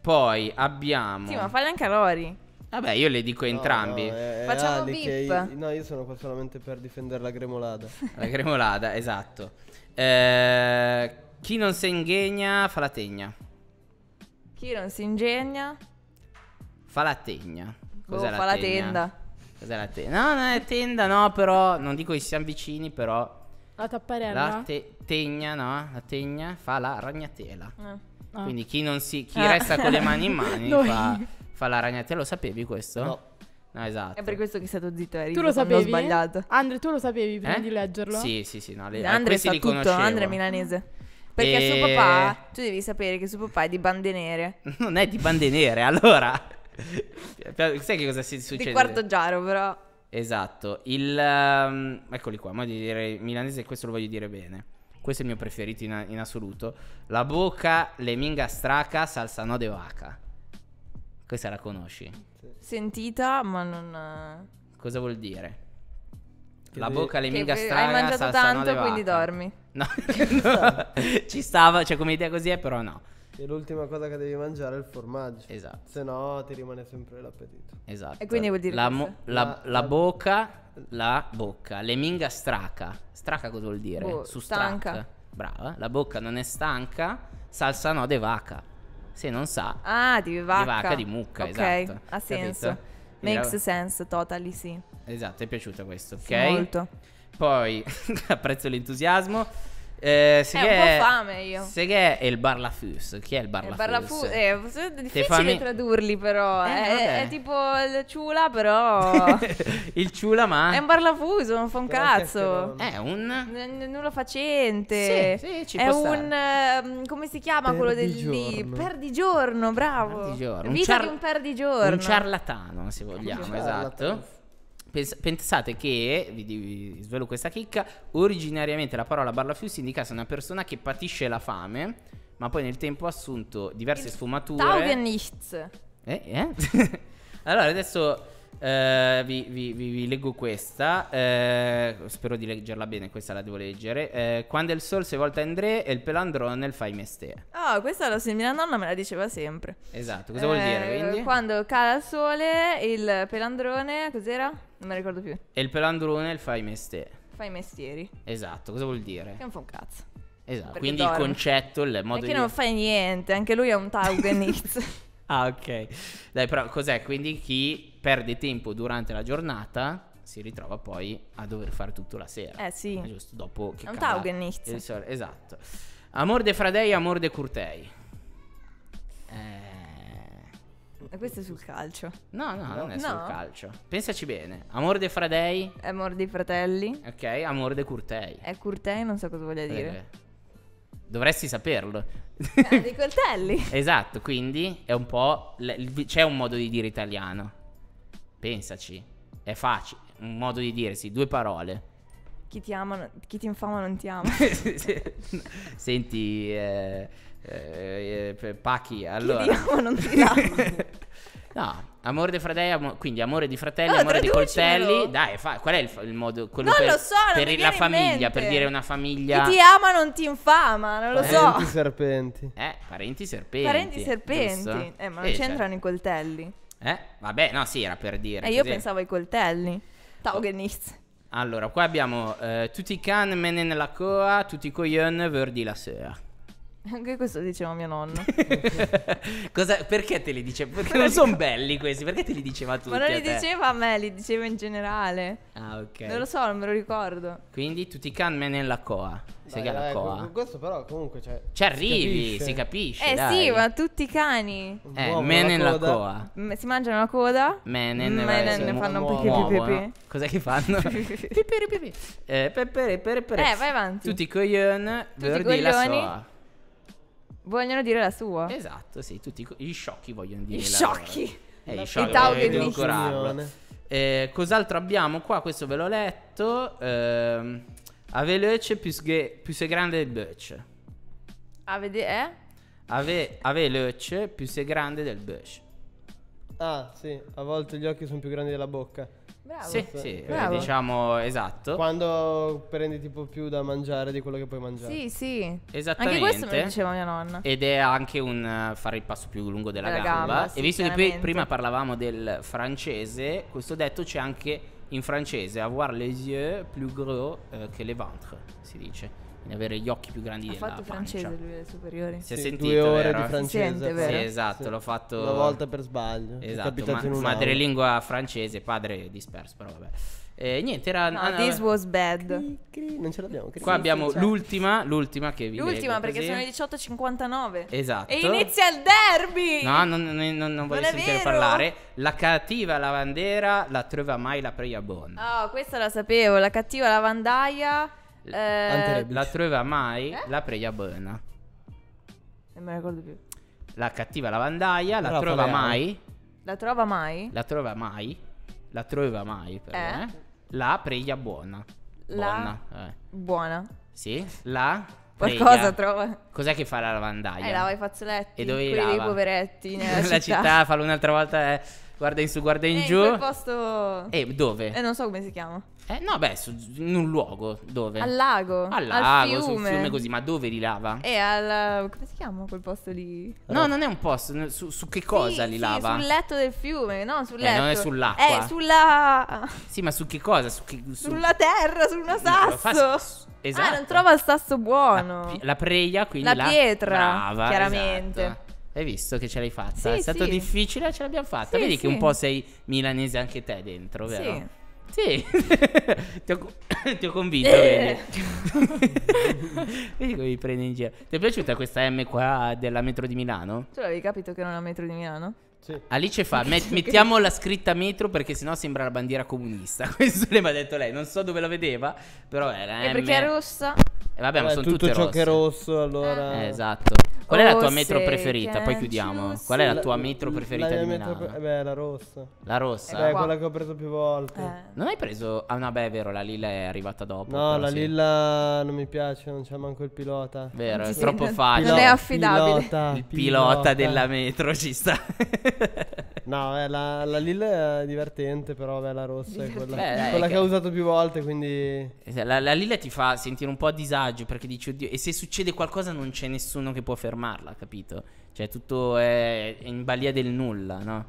Poi abbiamo... Sì, ma fai anche a Rory. Vabbè, io le dico entrambi. No, è, eh, Facciamo Ali che io, no, io sono qua solamente per difendere la gremolada. la gremolada, esatto. Eh, chi non si ingegna fa la tegna. Chi non si ingegna? Fa la tegna. Cos'è boh, la fa tegna? la tenda. Cos'è la tenda? No, non è tenda, no, però non dico che siamo vicini, però la tapparella. La te- tegna, no? La tegna fa la ragnatela. Eh. Ah. Quindi chi, non si, chi ah. resta con le mani in mani fa, fa, la ragnatela. Lo sapevi questo? No. No, esatto. È per questo che è stato zitto. Eric, tu lo sapevi? Ho sbagliato. Andre, tu lo sapevi prima eh? di leggerlo? Sì, sì, sì. No, le, Andre sa tutto. Andre Milanese. Perché e... suo papà, tu devi sapere che suo papà è di bande nere. Non è di bande nere, allora. Sai che cosa si succede? Di quarto giaro, però. Esatto. Il, um, eccoli qua, ma di dire milanese, questo lo voglio dire bene. Questo è il mio preferito in, in assoluto. La bocca, le minga straca, salsa no de vaca. Questa la conosci? Sentita, ma non... Eh. Cosa vuol dire? La bocca le minga strana. Hai mangiato tanto, levata. quindi dormi. No, ci stava, cioè come idea così è, però no. E l'ultima cosa che devi mangiare è il formaggio. Esatto. Se no ti rimane sempre l'appetito. Esatto. E quindi vuol dire la, mo- la, la, la bocca, la bocca, le minga straca. Straca cosa vuol dire? Boh, Su stanca. Strac. Brava. La bocca non è stanca, salsa no de vaca. Se non sa. Ah, di vaca. Di vacca, di mucca, okay. esatto. Ha senso. Capito? Makes sense, totally sì. Esatto, è piaciuto questo, ok? Sì, molto. Poi apprezzo l'entusiasmo. Eh, se è che un po' fame io. Se che è il Barlafus, chi è il Barlafus? Il Barlafus eh, è difficile fami... tradurli però, eh, eh è, è, tipo il Ciula però. il Ciula ma... È un Barlafus, non fa un però cazzo. È un... N- nulla facente. Sì, sì, ci è un... Stare. Ehm, come si chiama per quello del... Di... Perdigiorno, bravo. Perdigiorno. Vita un char... di un perdigiorno. Un ciarlatano se vogliamo, esatto. Pensate che, vi, vi, svelo questa chicca, originariamente la parola barlafius indicasse una persona che patisce la fame, ma poi nel tempo ha assunto diverse sfumature. Taugenichts. Eh, eh? allora, adesso eh, vi, vi, vi, leggo questa, eh, spero di leggerla bene, questa la devo leggere. Eh, quando il sol si volta in André e il pelandron il fai mestè. oh, questa la mia nonna me la diceva sempre. Esatto, cosa vuol dire eh, quindi? Quando cala il sole, il pelandrone, cos'era? Non mi ricordo più. E il pelandrone è il fai mestieri. Fai mestieri. Esatto, cosa vuol dire? Che non fa un cazzo. Esatto, Perché quindi dorme. il concetto, il modo Perché di... non fai niente, anche lui è un Taugenitz. ah, ok. Dai, però cos'è? Quindi chi perde tempo durante la giornata si ritrova poi a dover fare tutto la sera. Eh sì. È giusto, dopo che È un Taugenitz. Esatto. Amor de Fradei, amor de Curtei. Eh ma questo è sul calcio. No, no, non è sul No. calcio. Pensaci bene. Amore dei Fradei. Amore dei fratelli. Ok, amore dei Curtei. È Curtei, non so cosa voglia dire. Eh, Dovresti saperlo. Ah, dei coltelli. Esatto, quindi è un po'. c'è un modo di dire italiano. Pensaci, è facile. Un modo di dirsi. due parole. Chi ti ama, chi ti infama non ti ama. Senti, eh, eh, eh, P- Pacchi, allora. ama non ti ama. No, amore dei fratelli, am- quindi amore di fratelli, No, amore di coltelli. Dai, fa- qual è il, il modo? Non per, lo so, non per mi viene la in famiglia, mente. per dire una famiglia. Chi ti ama non ti infama, non lo so. Parenti serpenti. Eh, parenti serpenti. Parenti serpenti. giusto? Eh, ma non eh, certo. c'entrano i coltelli. Eh, vabbè, no, sì, era per dire. E eh, io pensavo ai coltelli. Taugenichts. Oh. Allora, qua abbiamo eh, tutti i can menen la coa, tutti i coglion verdi la sera. Anche questo diceva mio nonno. Cosa, perché te li diceva? Perché non sono belli questi, perché te li diceva tu? Ma non li diceva a me, li diceva in generale. Ah, ok. Non lo so, non me lo ricordo. Quindi tutti i can me nella coa. Dai, dai, la coa. Questo però comunque cioè, ci arrivi, si capisce. eh dai. sì, ma tutti i cani. Eh, Muovo me nella coa. Si mangiano la coda? Me ne, ne, me fanno un po' più più Cos'è che fanno? pipiri pipiri. Eh, Eh, vai avanti. Tutti i coglioni, verdi la soa. Vogliono dire la sua. Esatto, sì, tutti gli sciocchi vogliono dire I la sciocchi. Eh, I sciocchi vogliono incoraggiarlo. Eh, cos'altro abbiamo qua? Questo ve l'ho letto. Eh, ave lece più, sge- più se grande del bece. Avede, eh? Ave, ave lece più se grande del bece. Ah, sì, a volte gli occhi sono più grandi della bocca. Bravo. Sì, sì, eh, Bravo. diciamo esatto. Quando prendi tipo più da mangiare di quello che puoi mangiare. Sì, sì. Esattamente. Anche questo me lo diceva mia nonna. Ed è anche un eh, fare il passo più lungo della, della gamba. gamba sì, e visto che prima parlavamo del francese, questo detto c'è anche in francese, avoir les yeux plus gros uh, eh, che le ventre, si dice quindi avere gli occhi più grandi ha della fatto pancia. francese lui alle superiori. Si è sì, sentito, due ore vero? di francese. Si sente, vero? Sì, esatto, sì. l'ho fatto una volta per sbaglio. Esatto, ma- madrelingua francese, padre disperso, però vabbè. E eh, niente, era. No, ah, this was bad. Cri, cri, non ce l'abbiamo. Cri, Qua abbiamo sì, certo. l'ultima, l'ultima che vi L'ultima perché così. sono le 18.59. Esatto. E inizia il derby. No, non, non, non, non voglio sentire parlare. La cattiva lavandera la trova mai la preia buona. Oh, questa la sapevo. La cattiva lavandaia. Eh, la trova mai eh? la preglia buona. Non me la ricordo più. La cattiva lavandaia la, la trova mai. La trova mai? La trova mai. Eh? Eh. La trova mai per eh? me. La preglia buona. La buona. Eh. Buona. Sì, la Qualcosa trova. Cos'è che fa la lavandaia? Eh, lava i fazzoletti. E dove li lava? dei poveretti nella città. città, fallo un'altra volta, eh, guarda in su, guarda in eh, giù. In quel posto... E eh, dove? Eh, non so come si chiama. Eh, no, beh, su, in un luogo dove? Al lago. Al lago, al fiume. fiume così, ma dove li lava? E al. come si chiama quel posto lì? No, non è un posto. Su, su che cosa sì, li lava? Sì, sul letto del fiume, no? Sul letto. Eh, non è sull'acqua. Eh, sulla. Sì, ma su che cosa? Su che, su... Sulla terra, su una eh, sasso. Fa... Esatto. Ah, non esatto. trova il sasso buono. La, la preia, quindi la, la pietra. Brava, chiaramente. Esatto. Hai visto che ce l'hai fatta? Sì, è stato sì. difficile, ce l'abbiamo fatta. Vedi che un po' sei milanese anche te dentro, vero? Sì. Sì, ti, ho, ti, ho, convinto. Eh. Vedi come mi prende in giro. Ti è piaciuta questa M qua della metro di Milano? Tu l'avevi capito che non è la metro di Milano? Sì. Alice fa, met- mettiamo la scritta metro perché sennò sembra la bandiera comunista. Questo le ha detto lei, non so dove la vedeva, però era... E perché è rossa? Eh, vabbè, ma sono tutto tutte ciò rosse. che è rosso, allora... Eh, esatto. Qual è la tua oh, metro preferita? Poi chiudiamo. Qual è la tua metro preferita di Milano? Metro, beh, la rossa. La rossa? Eh, eh quella che ho preso più volte. Eh. Non hai preso... Ah, no, beh, è vero, la Lilla è arrivata dopo. No, la sì. Lilla non mi piace, non c'è manco il pilota. Vero, è troppo facile. Non è affidabile. Pilota, il pilota, pilota della metro ci sta. No, eh, la, la Lille è divertente, però beh, la rossa è quella, Beh, dai, quella che che- ho usato più volte, quindi... Eh, la, la Lille ti fa sentire un po' a disagio perché dici, oddio, e se succede qualcosa non c'è nessuno che può fermarla, capito? Cioè, tutto è in balia del nulla, no?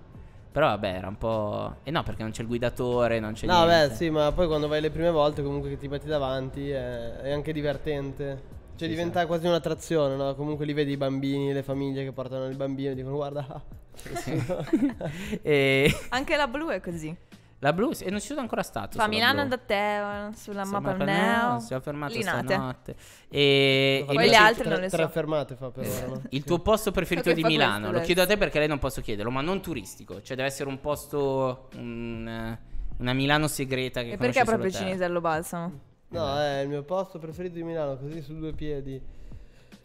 Però vabbè, era un po'... E eh, no, perché non c'è il guidatore, non c'è No, niente. beh, sì, ma poi quando vai le prime volte comunque che ti metti davanti è, è anche divertente. Cioè diventa quasi un'attrazione, no? Comunque lì vedi i bambini, le famiglie che portano il bambino e dicono guarda, e... Anche la blu è così. La blu, e non ci sono ancora stato. Fa Milano da te, sulla Insomma, mappa Neo. Si è fermato stanotte. E, e le altre tre, non le so. fermate fa per No? Il sì. tuo posto preferito okay, di Milano? Lo chiedo a te perché lei non posso chiederlo, ma non turistico. Cioè deve essere un posto, un, una Milano segreta che E perché proprio Cinisello Balsamo? No, è il mio posto preferito di Milano, così su due piedi.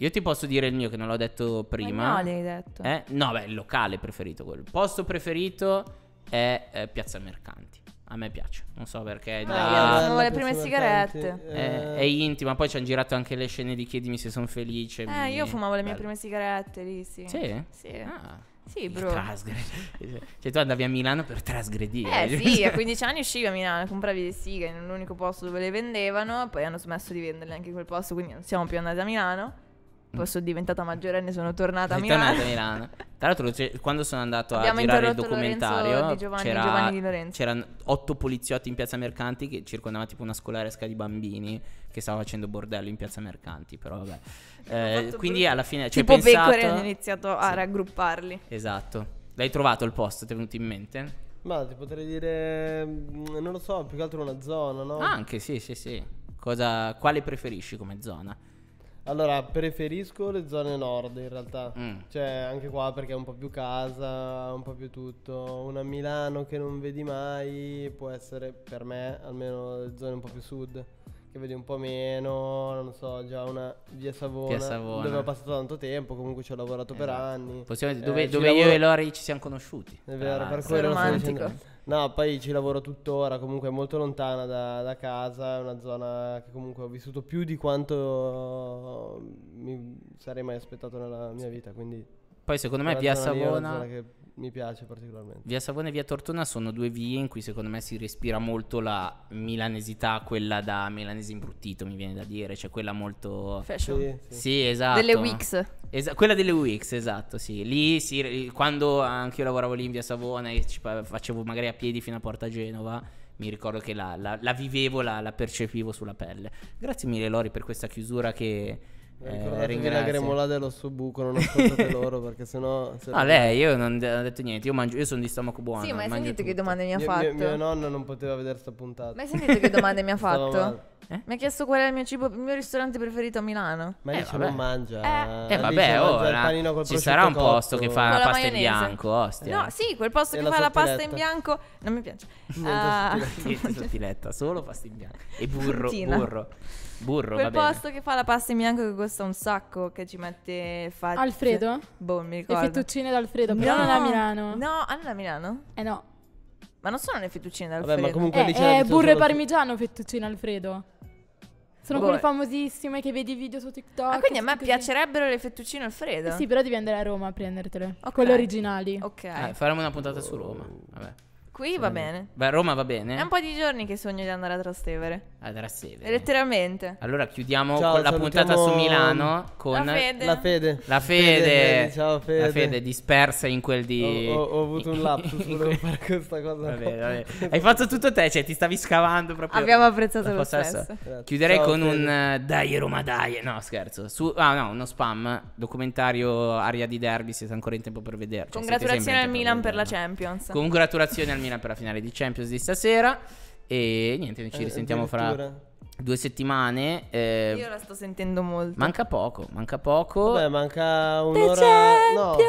Io ti posso dire il mio che non l'ho detto prima. no, l'hai detto. Eh? No, beh, il locale preferito quello. Il posto preferito è eh, Piazza Mercanti. A me piace, non so perché. Ah, da... Ah, le prime sigarette. Eh, eh, è intima, poi ci hanno girato anche le scene di Chiedimi se sono felice. Eh, mi... io fumavo le mie Bello. prime sigarette lì, sì. Sì? Sì. Ah. Sì, bro. Trasgred- cioè, tu andavi a Milano per trasgredire. Eh, sì, a 15 anni uscivi a Milano, compravi le siga in un unico posto dove le vendevano, poi hanno smesso di venderle anche in quel posto, quindi non siamo più andati a Milano. Mm. Poi sono diventata maggiorenne, sono tornata a Milano. Tornata a Milano. Tra l'altro, quando sono andato Abbiamo a girare il documentario, Giovanni, c'era, Giovanni c'erano otto poliziotti in piazza Mercanti che circondava tipo una scolaresca di bambini che stava facendo bordello in piazza Mercanti. Però vabbè, eh, quindi brutto. alla fine ci cioè, tipo pensato... pecore hanno iniziato a sì. raggrupparli. Esatto. L'hai trovato il posto? Ti è venuto in mente? Ma ti potrei dire, mm, non lo so, più che altro una zona, no? Ah, anche sì, sì, sì. Cosa, quale preferisci come zona? Allora, preferisco le zone nord in realtà, mm. cioè anche qua perché è un po' più casa, un po' più tutto. Una Milano che non vedi mai può essere per me almeno le zone un po' più sud, che vedi un po' meno, non so, già una via Savona, via Savona. dove ho passato tanto tempo, comunque ci ho lavorato eh, per esatto. anni. Possiamo, eh, dove, io lavoro... e Lori ci siamo conosciuti. È vero, ah, per quello romantico. No, poi ci lavoro tuttora, comunque è molto lontana da, da, casa, è una zona che comunque ho vissuto più di quanto mi sarei mai aspettato nella mia vita, quindi... Poi secondo me Piazza Savona... È una zona che mi piace particolarmente. Via Savona e via Tortona sono due vie in cui secondo me si respira molto la milanesità, quella da milanese imbruttito, mi viene da dire, cioè quella molto... Fashion. Sì, sì. sì esatto. Delle Wix. Esa- quella delle Wix, esatto, sì. Lì, sì, quando anche io lavoravo lì in via Savona e facevo magari a piedi fino a Porta Genova, mi ricordo che la, la, la vivevo, la, la percepivo sulla pelle. Grazie mille Lori per questa chiusura che eh, ringrazio. La dello suo buco, non ascoltate loro perché sennò. Se no, lei, io non ho detto niente. Io, mangio, io sono di stomaco buono. Sì, ma hai sentito tutto. che domande mi ha fatto? Mio, mio, mio, nonno non poteva vedere sta puntata. Ma hai sentito che domande mi ha fatto? Eh? Mi ha chiesto qual è il mio cibo, il mio ristorante preferito a Milano. Ma lì eh, lo mangia. Eh, eh, eh vabbè, ora ci sarà un posto cotto. che fa la, la pasta maionese. in bianco, ostia. No, sì, quel posto e che fa la pasta in bianco non mi piace. Niente uh, sottiletta, solo pasta in bianco e burro, burro. Burro, Quel posto che fa la pasta in bianco che costa un sacco, che ci mette fatti. Alfredo? Boh, mi ricordo. Le fettuccine d'Alfredo, no, però non a Milano. No, ah, a Milano? Eh no. Ma non sono le fettuccine d'Alfredo. Vabbè, ma comunque eh, eh burro e parmigiano, fettuccine Alfredo. Sono boh. quelle famosissime che vedi video su TikTok. Ah, quindi a me così. piacerebbero le fettuccine Alfredo. Eh sì, però devi andare a Roma a prendertele. Okay. Quelle originali. Ok. Eh, faremo una puntata su Roma. Vabbè. Qui va bene. a Roma va bene. È un po' di giorni che sogno di andare a Trastevere. A Trastevere. Letteralmente. Allora chiudiamo Ciao, con la puntata su Milano con La Fede. La fede. La fede, Fede, ciao Fede. la fede dispersa in quel di... Ho, ho- ho avuto un lapsus, in volevo fare questa cosa. va bene. Hai fatto tutto te, cioè ti stavi scavando proprio. Abbiamo apprezzato la lo stesso. Chiuderei Ciao, con Fede. un eh, Dai Roma dai. No, scherzo. Su- ah, no, uno spam. Documentario Aria di Derby. Siete ancora in tempo per vederci. Congratulazioni cioè, al Milan per la Champions. Congratulazioni al Milan per la finale di Champions di stasera. E niente, noi ci eh, risentiamo fra due settimane. Eh, Io la sto sentendo molto. Manca poco, manca poco. Vabbè, manca un'ora. No, di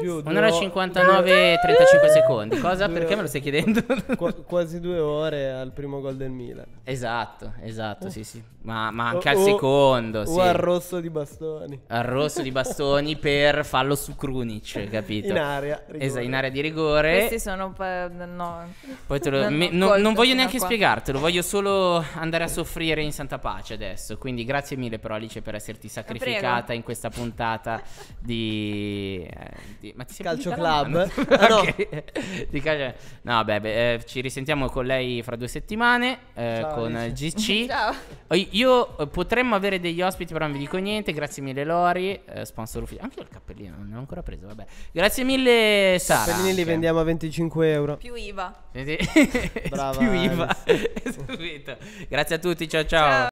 più. un'ora e 59 e 35 secondi. Cosa? Perché ore. me lo stai chiedendo? Qu- quasi due ore al primo gol del Milan. Esatto, esatto, oh. sì, sì. Ma, ma oh, anche oh, al secondo. Oh, sì. O al rosso di bastoni. Al rosso di bastoni per fallo su Krunic, capito? In area. Esatto, in area di rigore. Questi sono. Pa- no. Poi te lo, non, me, non, non voglio neanche qua. spiegartelo, voglio solo andare a soffrire dormire in santa pace adesso. Quindi grazie mille però Alice per esserti sacrificata in questa puntata di, eh, di ma ti sei Calcio Club. Ah, no. di calcio... no, beh, beh ci risentiamo con lei fra due settimane eh, Ciao, con Alice. GC. Ciao. Io eh, potremmo avere degli ospiti, però non vi dico niente. Grazie mille Lori, eh, sponsor ufficiale. Anche il cappellino, non l'ho ancora preso, vabbè. Grazie mille Sara. I cappellini li vendiamo a 25 euro. Più IVA. Brava. Più IVA. Grazie a tutti, ciao ciao. ciao.